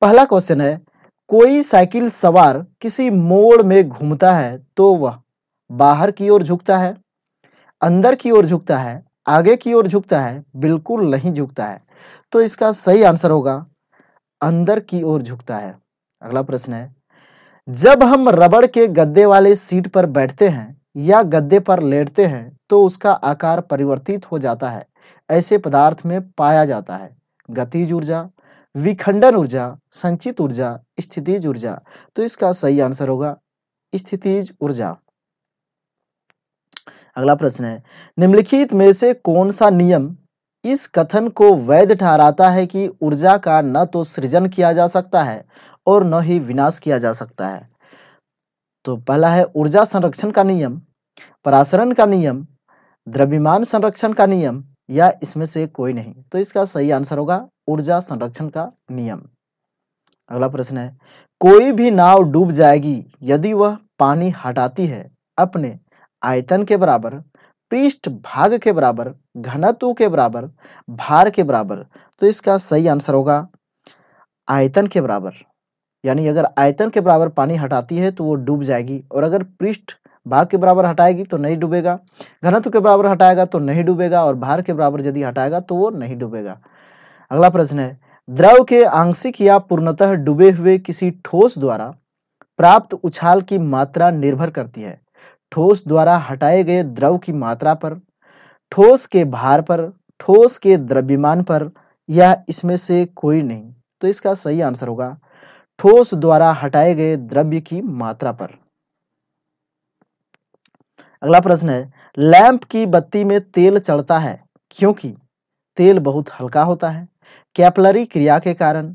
पहला क्वेश्चन है कोई साइकिल सवार किसी मोड़ में घूमता है तो वह बाहर की ओर झुकता है अंदर की ओर झुकता है आगे की ओर झुकता है बिल्कुल नहीं झुकता है तो इसका सही आंसर होगा अंदर की ओर झुकता है अगला प्रश्न है जब हम रबड़ के गद्दे वाले सीट पर बैठते हैं या गद्दे पर लेटते हैं तो उसका आकार परिवर्तित हो जाता है ऐसे पदार्थ में पाया जाता है गतिज ऊर्जा विखंडन ऊर्जा संचित ऊर्जा स्थितिज ऊर्जा तो इसका सही आंसर होगा स्थितिज ऊर्जा अगला प्रश्न है निम्नलिखित में से कौन सा नियम इस कथन को वैध ठहराता है कि ऊर्जा का न तो सृजन किया जा सकता है और न ही विनाश किया जा सकता है तो पहला है ऊर्जा संरक्षण का नियम परासरण का नियम द्रव्यमान संरक्षण का नियम या इसमें से कोई नहीं तो इसका सही आंसर होगा ऊर्जा संरक्षण का नियम अगला प्रश्न है कोई भी नाव डूब जाएगी यदि वह पानी हटाती है अपने आयतन के बराबर पृष्ठ भाग के बराबर घनत्व के बराबर भार के बराबर तो इसका सही आंसर होगा आयतन के बराबर यानी अगर आयतन के बराबर पानी हटाती है तो वो डूब जाएगी और अगर पृष्ठ भाग के बराबर हटाएगी तो नहीं डूबेगा घनत्व के बराबर हटाएगा तो नहीं डूबेगा और भार के बराबर यदि हटाएगा तो वो नहीं डूबेगा अगला प्रश्न है द्रव के आंशिक या पूर्णतः डूबे हुए किसी ठोस द्वारा प्राप्त उछाल की मात्रा निर्भर करती है ठोस द्वारा हटाए गए द्रव की मात्रा पर ठोस के भार पर ठोस के द्रव्यमान पर या इसमें से कोई नहीं तो इसका सही आंसर होगा ठोस द्वारा हटाए गए द्रव्य की मात्रा पर अगला प्रश्न है लैंप की बत्ती में तेल चढ़ता है क्योंकि तेल बहुत हल्का होता है कैपलरी क्रिया के कारण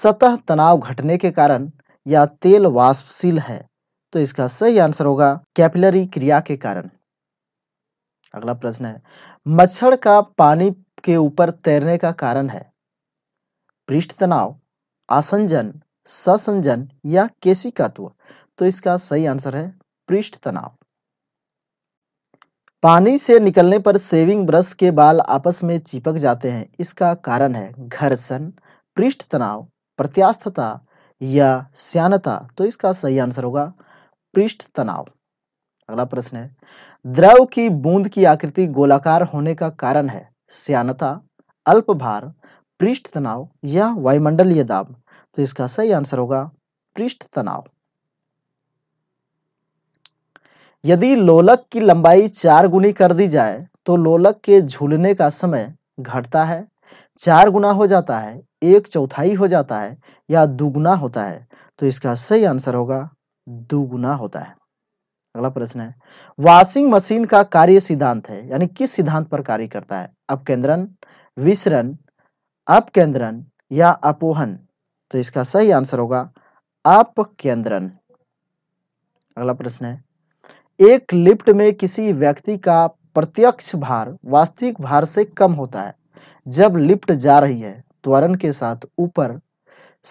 सतह तनाव घटने के कारण या तेल वाष्पशील है तो इसका सही आंसर होगा कैपिलरी क्रिया के कारण अगला प्रश्न है मच्छर का पानी के ऊपर तैरने का कारण है पृष्ठ तनाव आसंजन ससंजन या केशिकात्व तो इसका सही आंसर है पृष्ठ तनाव पानी से निकलने पर सेविंग ब्रश के बाल आपस में चिपक जाते हैं इसका कारण है घर्षण पृष्ठ तनाव प्रत्यास्थता या श्यानता तो इसका सही आंसर होगा पृष्ठ तनाव अगला प्रश्न है द्रव की बूंद की आकृति गोलाकार होने का कारण है श्यानता अल्पभार पृष्ठ तनाव या वायुमंडलीय दाब तो इसका सही आंसर होगा पृष्ठ तनाव यदि लोलक की लंबाई चार गुनी कर दी जाए तो लोलक के झूलने का समय घटता है चार गुना हो जाता है एक चौथाई हो जाता है या दुगुना होता है तो इसका सही आंसर होगा दुगुना होता है अगला प्रश्न है वॉशिंग मशीन का कार्य सिद्धांत है यानी किस सिद्धांत पर कार्य करता है अपकेंद्रन विसरण अपकेंद्रन या अपोहन तो इसका सही आंसर होगा अपकेंद्रन अगला प्रश्न है एक लिफ्ट में किसी व्यक्ति का प्रत्यक्ष भार वास्तविक भार से कम होता है जब लिफ्ट जा रही है त्वरण के साथ ऊपर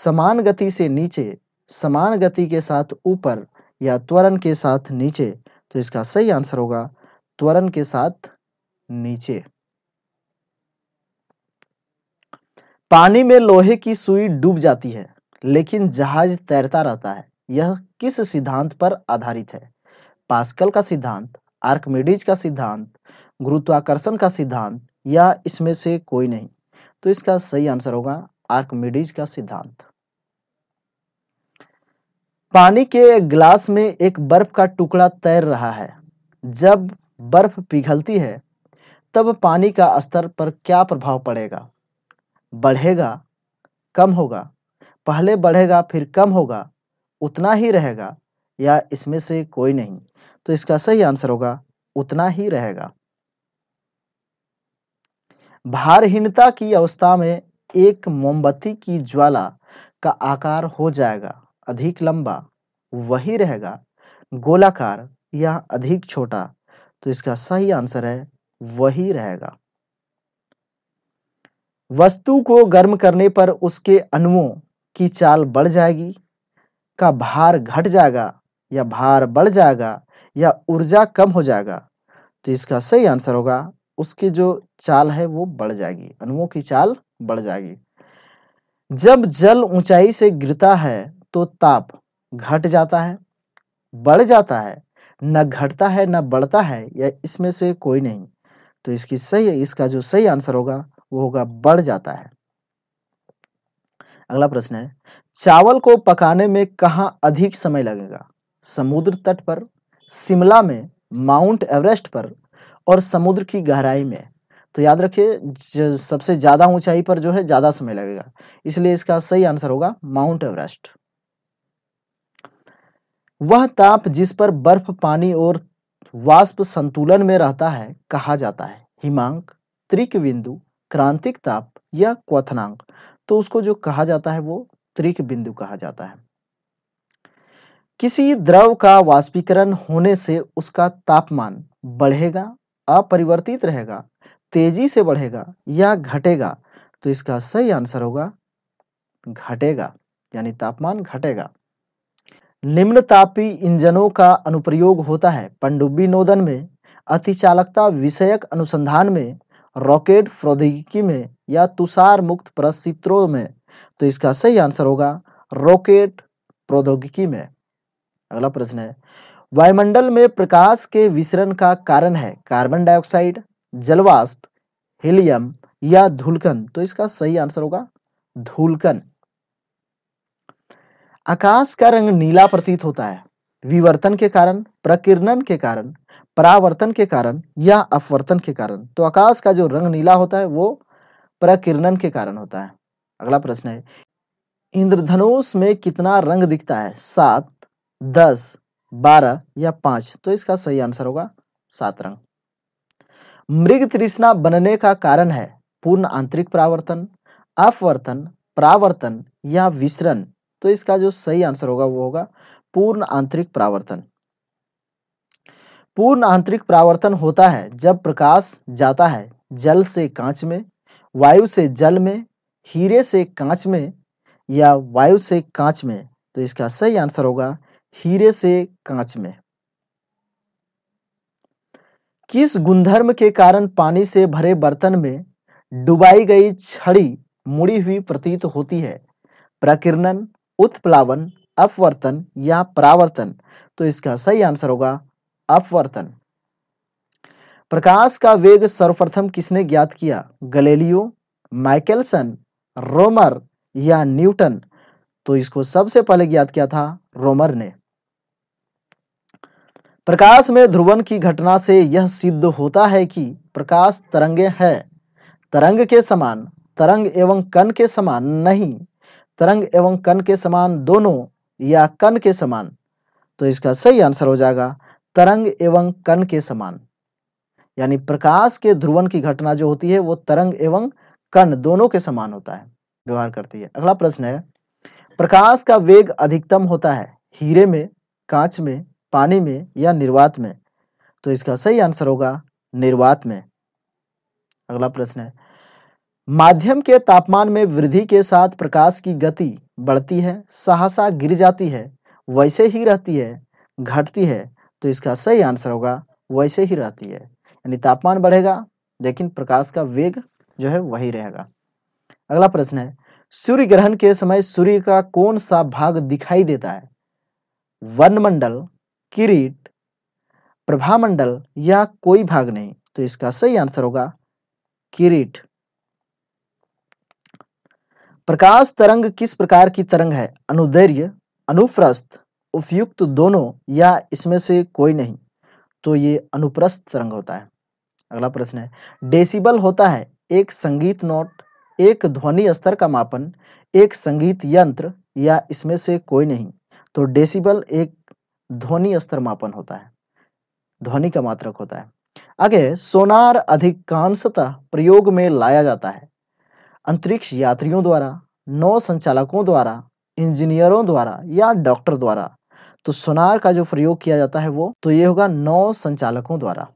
समान गति से नीचे समान गति के साथ ऊपर या त्वरण के साथ नीचे तो इसका सही आंसर होगा त्वरण के साथ नीचे पानी में लोहे की सुई डूब जाती है लेकिन जहाज तैरता रहता है यह किस सिद्धांत पर आधारित है पास्कल का सिद्धांत आर्कमेडीज का सिद्धांत गुरुत्वाकर्षण का सिद्धांत या इसमें से कोई नहीं तो इसका सही आंसर होगा आर्कमेडीज का सिद्धांत पानी के ग्लास में एक बर्फ का टुकड़ा तैर रहा है जब बर्फ पिघलती है तब पानी का स्तर पर क्या प्रभाव पड़ेगा बढ़ेगा कम होगा पहले बढ़ेगा फिर कम होगा उतना ही रहेगा या इसमें से कोई नहीं तो इसका सही आंसर होगा उतना ही रहेगा भारहीनता की अवस्था में एक मोमबत्ती की ज्वाला का आकार हो जाएगा अधिक लंबा वही रहेगा गोलाकार या अधिक छोटा तो इसका सही आंसर है वही रहेगा वस्तु को गर्म करने पर उसके अणुओं की चाल बढ़ जाएगी का भार घट जाएगा या भार बढ़ जाएगा या ऊर्जा कम हो जाएगा तो इसका सही आंसर होगा उसकी जो चाल है वो बढ़ जाएगी अणुओं की चाल बढ़ जाएगी जब जल ऊंचाई से गिरता है तो ताप घट जाता है बढ़ जाता है न घटता है न बढ़ता है या इसमें से कोई नहीं तो इसकी सही इसका जो सही आंसर होगा वो होगा बढ़ जाता है अगला प्रश्न है चावल को पकाने में कहा अधिक समय लगेगा समुद्र तट पर शिमला में माउंट एवरेस्ट पर और समुद्र की गहराई में तो याद रखिए सबसे ज्यादा ऊंचाई पर जो है ज्यादा समय लगेगा इसलिए इसका सही आंसर होगा माउंट एवरेस्ट वह ताप जिस पर बर्फ पानी और वाष्प संतुलन में रहता है कहा जाता है हिमांक त्रिक बिंदु क्रांतिक ताप या क्वथनांक तो उसको जो कहा जाता है वो त्रिक बिंदु कहा जाता है किसी द्रव का वाष्पीकरण होने से उसका तापमान बढ़ेगा अपरिवर्तित रहेगा तेजी से बढ़ेगा या घटेगा तो इसका सही आंसर होगा घटेगा यानी तापमान घटेगा निम्न तापी इंजनों का अनुप्रयोग होता है पंडुबी नोदन में अतिचालकता विषयक अनुसंधान में रॉकेट प्रौद्योगिकी में या तुषार मुक्त प्रसित्रों में तो इसका सही आंसर होगा रॉकेट प्रौद्योगिकी में अगला प्रश्न है वायुमंडल में प्रकाश के विसरण का कारण है कार्बन डाइऑक्साइड जलवाष्प हीलियम या धूलकन तो इसका सही आंसर होगा धूलकन आकाश का रंग नीला प्रतीत होता है विवर्तन के कारण प्रकीर्णन के कारण परावर्तन के कारण या अपवर्तन के कारण तो आकाश का जो रंग नीला होता है वो प्रकीर्णन के कारण होता है अगला प्रश्न है इंद्रधनुष में कितना रंग दिखता है सात दस बारह या पांच तो इसका सही आंसर होगा सात रंग मृग तृष्णा बनने का कारण है पूर्ण आंतरिक प्रावर्तन अपवर्तन प्रावर्तन या विसरण तो इसका जो सही आंसर होगा वो होगा पूर्ण आंतरिक प्रावर्तन पूर्ण आंतरिक प्रावर्तन होता है जब प्रकाश जाता है जल से कांच में वायु से जल में हीरे से कांच में या वायु से कांच में तो इसका सही आंसर होगा हीरे से कांच में किस गुणधर्म के कारण पानी से भरे बर्तन में डुबाई गई छड़ी मुड़ी हुई प्रतीत होती है प्रकीर्णन उत्प्लावन अपवर्तन या परावर्तन तो इसका सही आंसर होगा अपवर्तन प्रकाश का वेग सर्वप्रथम किसने ज्ञात किया गलेलियो माइकलसन रोमर या न्यूटन तो इसको सबसे पहले ज्ञात किया था रोमर ने प्रकाश में ध्रुवन की घटना से यह सिद्ध होता है कि प्रकाश तरंगे है तरंग के समान तरंग एवं कण के समान नहीं तरंग एवं कण के समान दोनों या कण के समान तो इसका सही आंसर हो जाएगा तरंग एवं कण के समान यानी प्रकाश के ध्रुवन की घटना जो होती है वो तरंग एवं कण दोनों के समान होता है व्यवहार करती है अगला प्रश्न है प्रकाश का वेग अधिकतम होता है हीरे में कांच में पानी में या निर्वात में तो इसका सही आंसर होगा निर्वात में अगला प्रश्न है माध्यम के तापमान में वृद्धि के साथ प्रकाश की गति बढ़ती है सहसा गिर जाती है वैसे ही रहती है घटती है तो इसका सही आंसर होगा वैसे ही रहती है यानी तापमान बढ़ेगा लेकिन प्रकाश का वेग जो है वही रहेगा अगला प्रश्न है सूर्य ग्रहण के समय सूर्य का कौन सा भाग दिखाई देता है वनमंडल किरीट प्रभामंडल या कोई भाग नहीं तो इसका सही आंसर होगा किरीट प्रकाश तरंग किस प्रकार की तरंग है अनुदैर्य अनुप्रस्थ उपयुक्त दोनों या इसमें से कोई नहीं तो ये अनुप्रस्थ तरंग होता है अगला प्रश्न है डेसिबल होता है एक संगीत नोट एक ध्वनि स्तर का मापन एक संगीत यंत्र या इसमें से कोई नहीं तो डेसिबल एक ध्वनि स्तर मापन होता है ध्वनि का मात्रक होता है आगे सोनार अधिकांशतः प्रयोग में लाया जाता है अंतरिक्ष यात्रियों द्वारा नौ संचालकों द्वारा इंजीनियरों द्वारा या डॉक्टर द्वारा तो सोनार का जो प्रयोग किया जाता है वो तो ये होगा नौ संचालकों द्वारा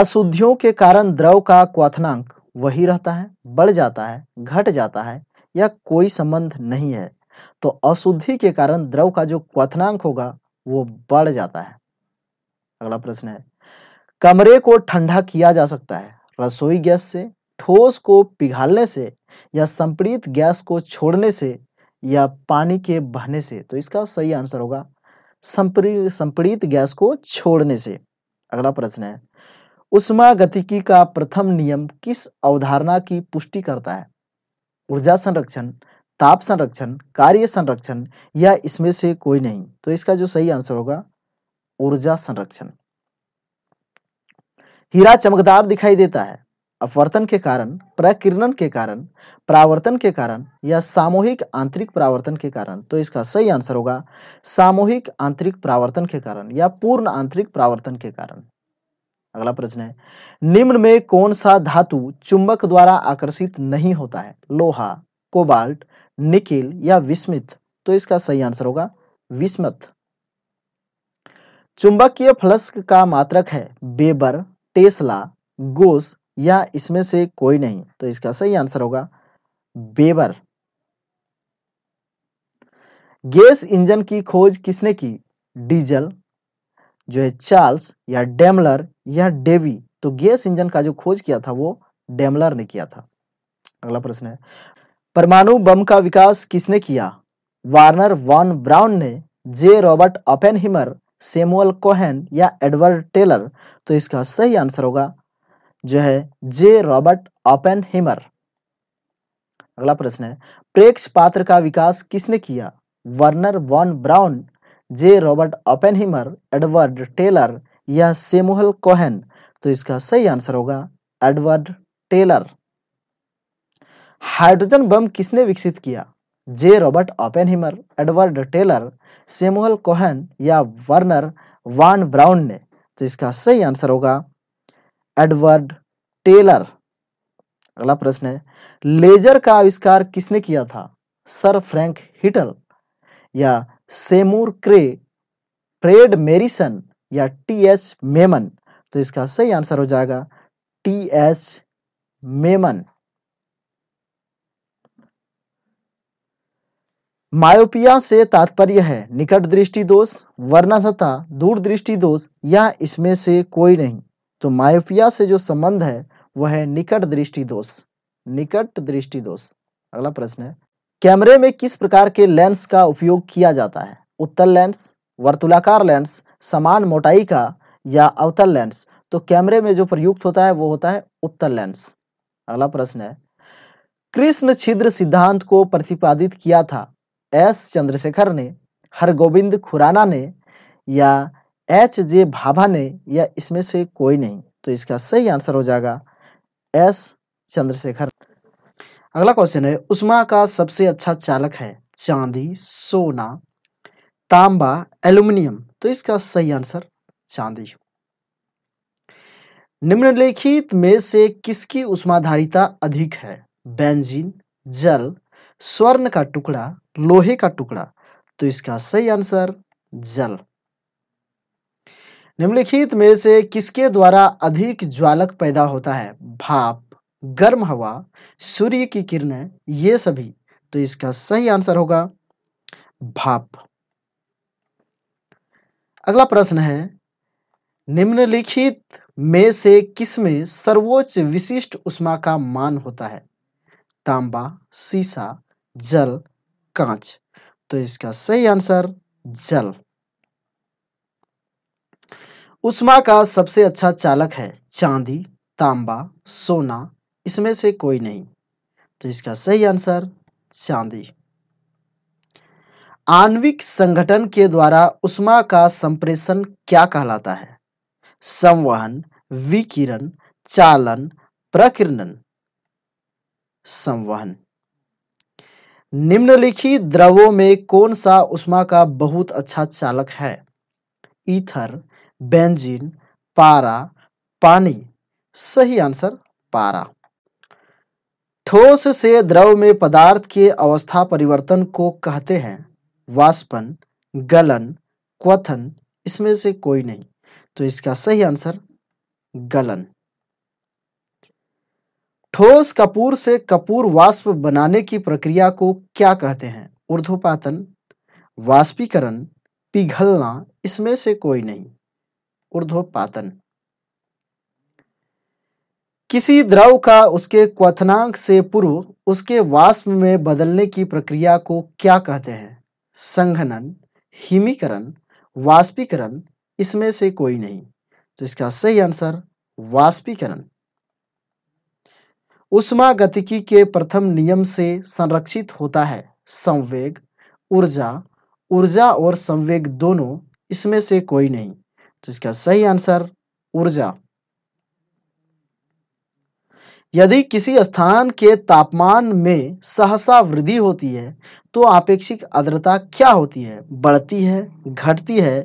अशुद्धियों के कारण द्रव का क्वनांक वही रहता है बढ़ जाता है घट जाता है या कोई संबंध नहीं है तो अशुद्धि के कारण द्रव का जो क्वथनांक होगा वो बढ़ जाता है अगला प्रश्न है कमरे को ठंडा किया जा सकता है रसोई गैस से ठोस को पिघालने से या संपीड़ित गैस को छोड़ने से या पानी के बहने से तो इसका सही आंसर होगा संपीड़ित गैस को छोड़ने से अगला प्रश्न है उष्मा गतिकी का प्रथम नियम किस अवधारणा की पुष्टि करता है ऊर्जा संरक्षण ताप संरक्षण कार्य संरक्षण या इसमें से कोई नहीं तो इसका जो सही आंसर होगा ऊर्जा संरक्षण हीरा चमकदार दिखाई देता है अपवर्तन के कारण प्रकिरणन के कारण प्रावर्तन के कारण या सामूहिक आंतरिक प्रावर्तन के कारण तो इसका सही आंसर होगा सामूहिक आंतरिक प्रावर्तन के कारण या पूर्ण आंतरिक प्रावर्तन के कारण अगला प्रश्न है निम्न में कौन सा धातु चुंबक द्वारा आकर्षित नहीं होता है लोहा कोबाल्ट निखिल या विस्मित तो इसका सही आंसर होगा विस्मत चुंबकीय फ्लस्क का मात्रक है बेबर टेस्ला गोस या इसमें से कोई नहीं तो इसका सही आंसर होगा बेबर गैस इंजन की खोज किसने की डीजल जो है चार्ल्स या डेमलर या डेवी तो गैस इंजन का जो खोज किया था वो डेमलर ने किया था अगला प्रश्न है परमाणु बम का विकास किसने किया वार्नर वॉन ब्राउन ने J Robert Oppenheimer Samuel Cohen या एडवर्ड टेलर तो इसका सही आंसर होगा जो है जे रॉबर्ट हिमर अगला प्रश्न है प्रेक्ष पात्र का विकास किसने किया Wernher von Braun J Robert Oppenheimer Edward Teller या सेमुअल कोहेन तो इसका सही आंसर होगा एडवर्ड टेलर हाइड्रोजन बम किसने विकसित किया J Robert Oppenheimer Edward Teller Samuel Cohen या वर्नर वान ब्राउन ने तो इसका सही आंसर होगा एडवर्ड टेलर अगला प्रश्न है लेजर का आविष्कार किसने किया था सर फ्रैंक हिटल या सेमूर क्रे फ्रेड मेरिसन या टी एच मेमन तो इसका सही आंसर हो जाएगा टी एच मेमन मायोपिया से तात्पर्य है निकट दृष्टि दोष वर्ण तथा दूर दृष्टि दोष या इसमें से कोई नहीं तो मायोपिया से जो संबंध है वह है निकट दृष्टि दोष निकट दृष्टि दोष अगला प्रश्न है कैमरे में किस प्रकार के लेंस का उपयोग किया जाता है उत्तर लेंस वर्तुलाकार लेंस समान मोटाई का या अवतल लेंस तो कैमरे में जो प्रयुक्त होता है वो होता है उत्तर लेंस अगला प्रश्न है कृष्ण छिद्र सिद्धांत को प्रतिपादित किया था एस चंद्रशेखर ने हरगोविंद खुराना ने या एच जे भाभा ने या इसमें से कोई नहीं तो इसका सही आंसर हो जाएगा एस चंद्रशेखर अगला क्वेश्चन है उष्मा का सबसे अच्छा चालक है चांदी सोना तांबा एल्यूमिनियम तो इसका सही आंसर चांदी निम्नलिखित में से किसकी उष्माधारिता अधिक है बेंजीन जल स्वर्ण का टुकड़ा लोहे का टुकड़ा तो इसका सही आंसर जल निम्नलिखित में से किसके द्वारा अधिक ज्वालक पैदा होता है भाप गर्म हवा सूर्य की किरणें ये सभी तो इसका सही आंसर होगा भाप अगला प्रश्न है निम्नलिखित में से किसमें सर्वोच्च विशिष्ट उष्मा का मान होता है तांबा सीसा जल कांच तो इसका सही आंसर जल उष्मा का सबसे अच्छा चालक है चांदी तांबा सोना इसमें से कोई नहीं तो इसका सही आंसर चांदी आणविक संगठन के द्वारा उष्मा का संप्रेषण क्या कहलाता है संवहन विकिरण चालन प्रकिरणन संवहन निम्नलिखित द्रवों में कौन सा उष्मा का बहुत अच्छा चालक है ईथर बेंजीन पारा पानी सही आंसर पारा ठोस से द्रव में पदार्थ के अवस्था परिवर्तन को कहते हैं वाष्पन गलन क्वथन इसमें से कोई नहीं तो इसका सही आंसर गलन ठोस कपूर से कपूर वाष्प बनाने की प्रक्रिया को क्या कहते हैं ऊर्ध्वपातन वाष्पीकरण पिघलना इसमें से कोई नहीं ऊर्ध्वपातन किसी द्रव का उसके क्वथनांक से पूर्व उसके वाष्प में बदलने की प्रक्रिया को क्या कहते हैं संघनन हिमीकरण वाष्पीकरण इसमें से कोई नहीं तो इसका सही आंसर वाष्पीकरण उष्मा गतिकी के प्रथम नियम से संरक्षित होता है संवेग ऊर्जा ऊर्जा और संवेग दोनों इसमें से कोई नहीं तो इसका सही आंसर ऊर्जा यदि किसी स्थान के तापमान में सहसा वृद्धि होती है तो आपेक्षिक आर्द्रता क्या होती है बढ़ती है घटती है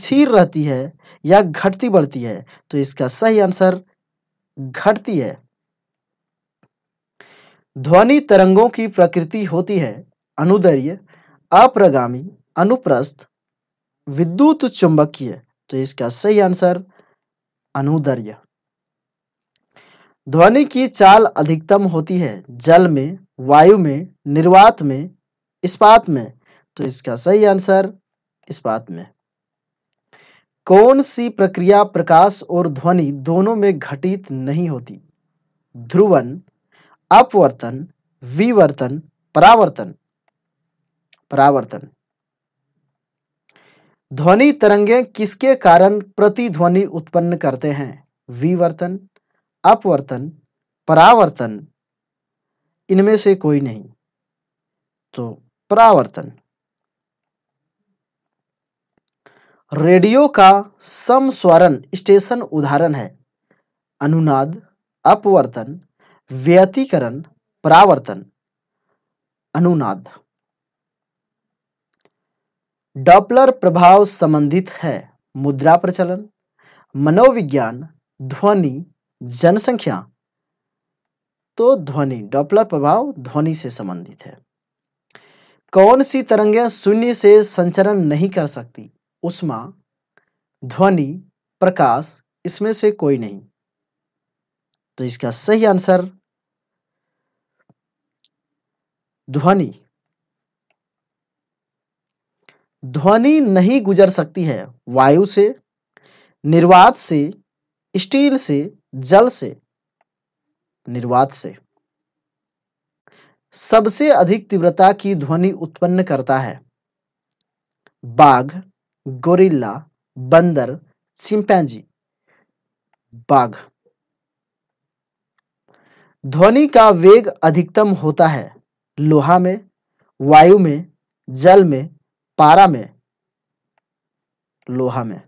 स्थिर रहती है या घटती बढ़ती है तो इसका सही आंसर घटती है ध्वनि तरंगों की प्रकृति होती है अनुदर्य अप्रगामी अनुप्रस्थ विद्युत चुंबकीय तो इसका सही आंसर अनुदर्य ध्वनि की चाल अधिकतम होती है जल में वायु में निर्वात में इस्पात में तो इसका सही आंसर इस्पात में कौन सी प्रक्रिया प्रकाश और ध्वनि दोनों में घटित नहीं होती ध्रुवन अपवर्तन विवर्तन परावर्तन परावर्तन ध्वनि तरंगे किसके कारण प्रतिध्वनि उत्पन्न करते हैं विवर्तन अपवर्तन परावर्तन इनमें से कोई नहीं तो परावर्तन रेडियो का समस्वरण स्टेशन उदाहरण है अनुनाद अपवर्तन व्यतीकरण परावर्तन अनुनाद डॉपलर प्रभाव संबंधित है मुद्रा प्रचलन मनोविज्ञान ध्वनि जनसंख्या तो ध्वनि डॉपलर प्रभाव ध्वनि से संबंधित है कौन सी तरंगें शून्य से संचरण नहीं कर सकती उष्मा ध्वनि प्रकाश इसमें से कोई नहीं तो इसका सही आंसर ध्वनि ध्वनि नहीं गुजर सकती है वायु से निर्वात से स्टील से जल से निर्वात से सबसे अधिक तीव्रता की ध्वनि उत्पन्न करता है बाघ गोरिल्ला बंदर सिंपैंजी बाघ ध्वनि का वेग अधिकतम होता है लोहा में वायु में जल में पारा में लोहा में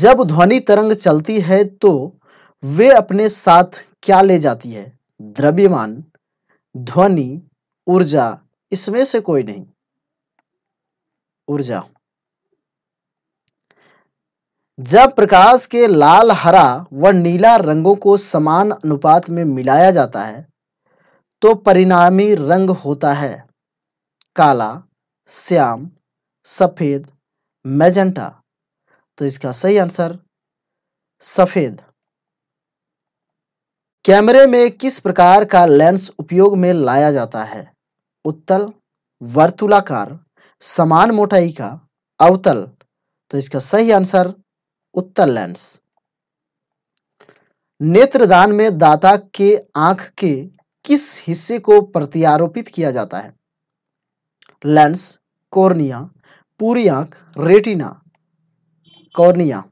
जब ध्वनि तरंग चलती है तो वे अपने साथ क्या ले जाती है द्रव्यमान ध्वनि ऊर्जा इसमें से कोई नहीं ऊर्जा जब प्रकाश के लाल हरा व नीला रंगों को समान अनुपात में मिलाया जाता है तो परिणामी रंग होता है काला श्याम सफेद मैजेंटा तो इसका सही आंसर सफेद कैमरे में किस प्रकार का लेंस उपयोग में लाया जाता है उत्तल वर्तुलाकार समान मोटाई का अवतल तो इसका सही आंसर उत्तल लेंस नेत्रदान में दाता के आंख के किस हिस्से को प्रत्यारोपित किया जाता है लेंस कॉर्निया पूरी आंख रेटिना कॉर्निया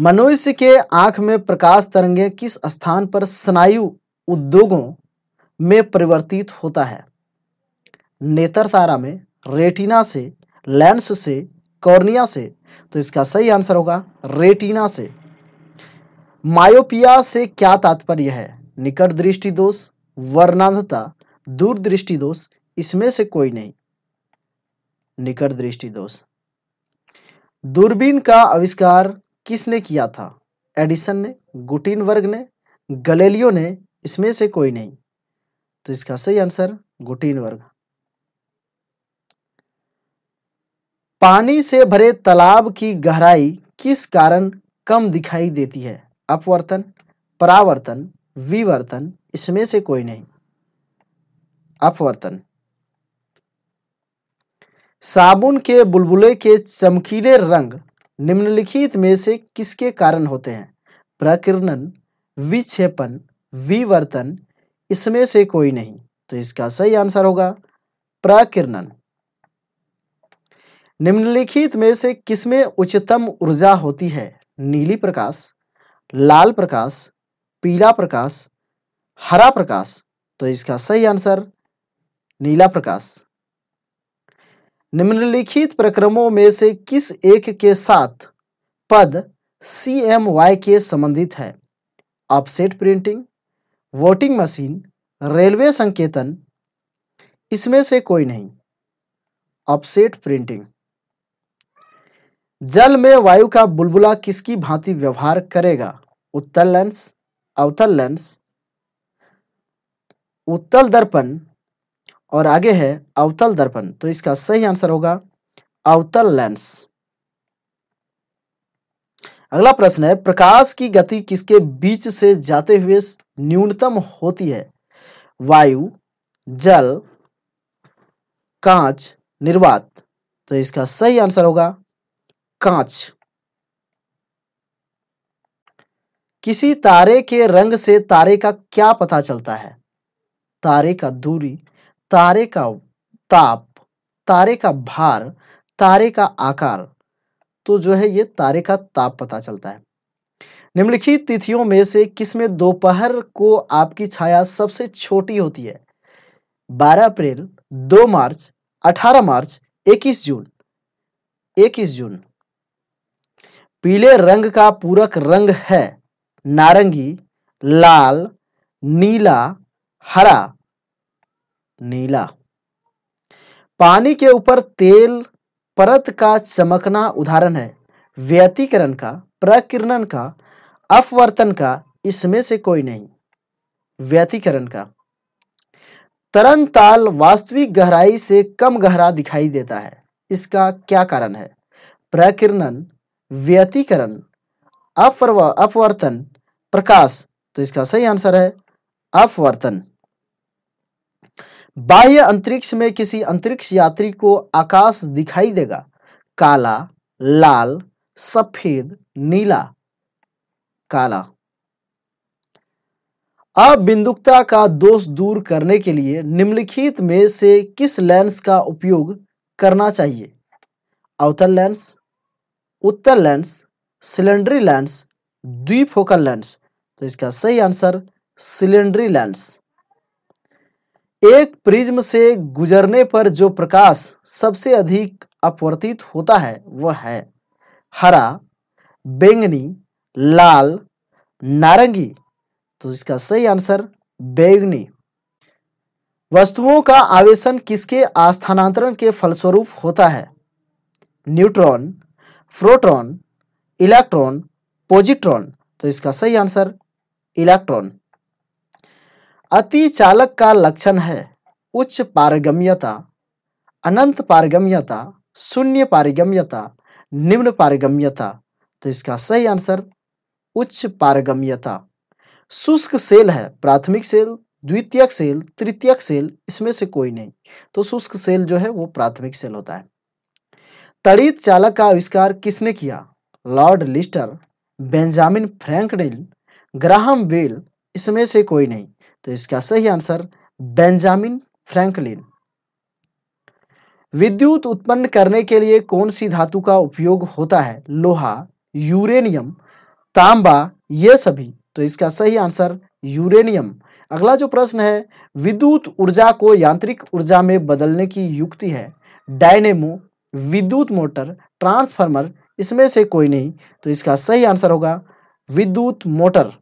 मनुष्य के आंख में प्रकाश तरंगे किस स्थान पर स्नायु उद्योगों में परिवर्तित होता है नेत्र तारा में रेटिना से लेंस से कॉर्निया से तो इसका सही आंसर होगा रेटिना से मायोपिया से क्या तात्पर्य है निकट दृष्टि दोष वर्णाधता दूरदृष्टि दोष इसमें से कोई नहीं निकट दृष्टि दोष दूरबीन का आविष्कार किसने किया था एडिसन ने गुटीन वर्ग ने गलेलियो ने इसमें से कोई नहीं तो इसका सही आंसर गुटीन वर्ग पानी से भरे तालाब की गहराई किस कारण कम दिखाई देती है अपवर्तन परावर्तन विवर्तन इसमें से कोई नहीं अपवर्तन साबुन के बुलबुले के चमकीले रंग निम्नलिखित में से किसके कारण होते हैं प्रकीर्णन विक्षेपन विवर्तन इसमें से कोई नहीं तो इसका सही आंसर होगा प्रकीर्णन निम्नलिखित में से किसमें उच्चतम ऊर्जा होती है नीली प्रकाश लाल प्रकाश पीला प्रकाश हरा प्रकाश तो इसका सही आंसर नीला प्रकाश निम्नलिखित प्रक्रमों में से किस एक के साथ पद सी एम वाई के संबंधित है offset printing voting machine railway संकेतन इसमें से कोई नहीं ऑफसेट प्रिंटिंग जल में वायु का बुलबुला किसकी भांति व्यवहार करेगा उत्तल लेंस अवतल लेंस उत्तल दर्पण और आगे है अवतल दर्पण तो इसका सही आंसर होगा अवतल लेंस अगला प्रश्न है प्रकाश की गति किसके बीच से जाते हुए न्यूनतम होती है वायु जल कांच निर्वात तो इसका सही आंसर होगा कांच किसी तारे के रंग से तारे का क्या पता चलता है तारे का दूरी तारे का ताप तारे का भार तारे का आकार तो जो है ये तारे का ताप पता चलता है निम्नलिखित तिथियों में से किसमें दोपहर को आपकी छाया सबसे छोटी होती है 12 अप्रैल 2 मार्च 18 मार्च 21 जून 21 जून पीले रंग का पूरक रंग है नारंगी लाल नीला हरा नीला पानी के ऊपर तेल परत का चमकना उदाहरण है व्यतीकरण का प्रकिरणन का अपवर्तन का इसमें से कोई नहीं व्यतीकरण का तरन ताल वास्तविक गहराई से कम गहरा दिखाई देता है इसका क्या कारण है प्रकिरणन व्यतीकरण अपवर्तन प्रकाश तो इसका सही आंसर है अपवर्तन बाह्य अंतरिक्ष में किसी अंतरिक्ष यात्री को आकाश दिखाई देगा काला लाल सफेद नीला काला अबिंदुकता का दोष दूर करने के लिए निम्नलिखित में से किस लेंस का उपयोग करना चाहिए अवतल लेंस उत्तर लेंस सिलेंडरी लेंस द्विफोकल लेंस तो इसका सही आंसर सिलेंडरी लेंस एक प्रिज्म से गुजरने पर जो प्रकाश सबसे अधिक अपवर्तित होता है वह है हरा बैंगनी लाल नारंगी तो इसका सही आंसर बैंगनी वस्तुओं का आवेशन किसके स्थानांतरण के फलस्वरूप होता है न्यूट्रॉन प्रोटॉन इलेक्ट्रॉन पोजिट्रॉन तो इसका सही आंसर इलेक्ट्रॉन अति चालक का लक्षण है उच्च पारगम्यता अनंत पारगम्यता शून्य पारगम्यता निम्न पारगम्यता तो इसका सही आंसर उच्च पारगम्यता शुष्क सेल है प्राथमिक सेल द्वितीयक सेल तृतीयक सेल इसमें से कोई नहीं तो शुष्क सेल जो है वो प्राथमिक सेल होता है तड़ित चालक का आविष्कार किसने किया Lord Lister Benjamin Franklin Graham Bell इसमें से कोई नहीं तो इसका सही आंसर बेंजामिन फ्रैंकलिन विद्युत उत्पन्न करने के लिए कौन सी धातु का उपयोग होता है लोहा यूरेनियम तांबा ये सभी तो इसका सही आंसर यूरेनियम अगला जो प्रश्न है विद्युत ऊर्जा को यांत्रिक ऊर्जा में बदलने की युक्ति है डायनेमो विद्युत मोटर ट्रांसफार्मर इसमें से कोई नहीं तो इसका सही आंसर होगा विद्युत मोटर